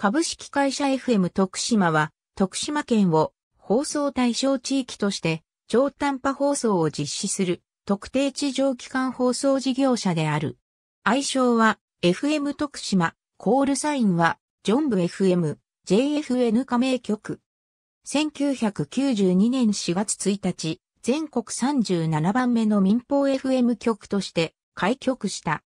株式会社 FM 徳島は、徳島県を放送対象地域として、超短波放送を実施する特定地上機関放送事業者である。愛称は FM 徳島、コールサインはジョンブ FM、JFN 加盟局。1992年4月1日、全国37番目の民放 FM 局として開局した。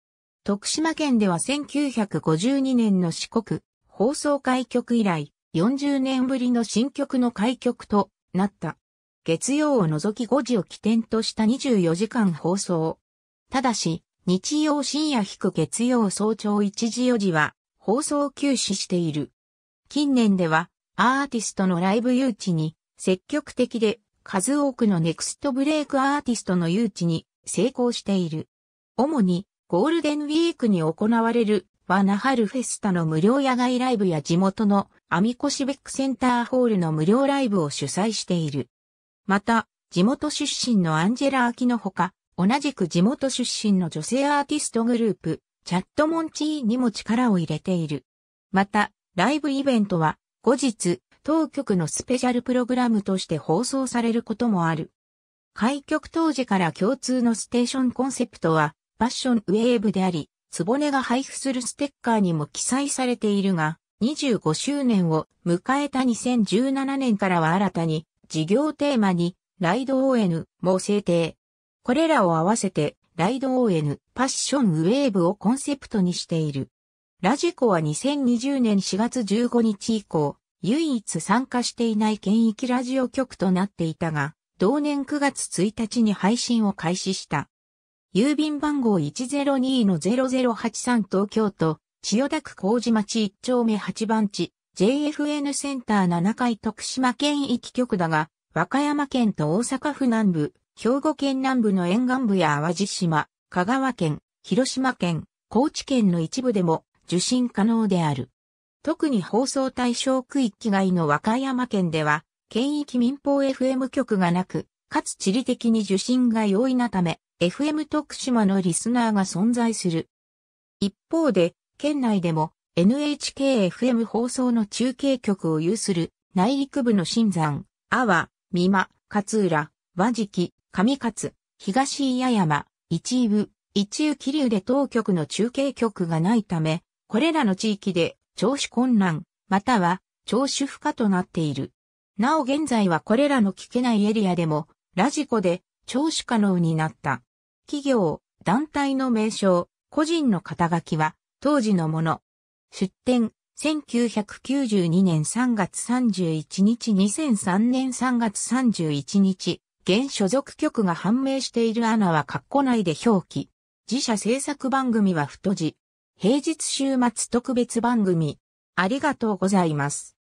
徳島県では1952年の四国、放送開局以来、40年ぶりの新曲の開局となった。月曜を除き5時を起点とした24時間放送。ただし、日曜深夜引く月曜早朝1時4時は放送休止している。近年ではアーティストのライブ誘致に積極的で数多くのネクストブレイクアーティストの誘致に成功している。主にゴールデンウィークに行われるはナハルフェスタの無料野外ライブや地元のアミコシベックセンターホールの無料ライブを主催している。また、地元出身のアンジェラ・アキのほか、同じく地元出身の女性アーティストグループ、チャットモンチーにも力を入れている。また、ライブイベントは、後日、当局のスペシャルプログラムとして放送されることもある。開局当時から共通のステーションコンセプトは、ファッションウェーブであり、つぼねが配布するステッカーにも記載されているが、25周年を迎えた2017年からは新たに事業テーマにライド ON も制定。これらを合わせてライド ON パッションウェーブをコンセプトにしている。ラジコは2020年4月15日以降、唯一参加していない県域ラジオ局となっていたが、同年9月1日に配信を開始した。郵便番号102-0083東京都、千代田区麹町1丁目8番地、JFN センター7階徳島県域局だが、和歌山県と大阪府南部、兵庫県南部の沿岸部や淡路島、香川県、広島県、高知県の一部でも受信可能である。特に放送対象区域外の和歌山県では、県域民放 FM 局がなく、かつ地理的に受信が容易なため、FM 徳島のリスナーが存在する。一方で、県内でも NHKFM 放送の中継局を有する内陸部の新山、阿波、美馬、勝浦、和敷、上勝、東八山、一部、一遊気流で当局の中継局がないため、これらの地域で聴取困難、または聴取不可となっている。なお現在はこれらの聞けないエリアでも、ラジコで聴取可能になった。企業、団体の名称、個人の肩書きは当時のもの。出展、1992年3月31日2003年3月31日、現所属局が判明しているアナは括弧内で表記。自社制作番組は太字。平日週末特別番組。ありがとうございます。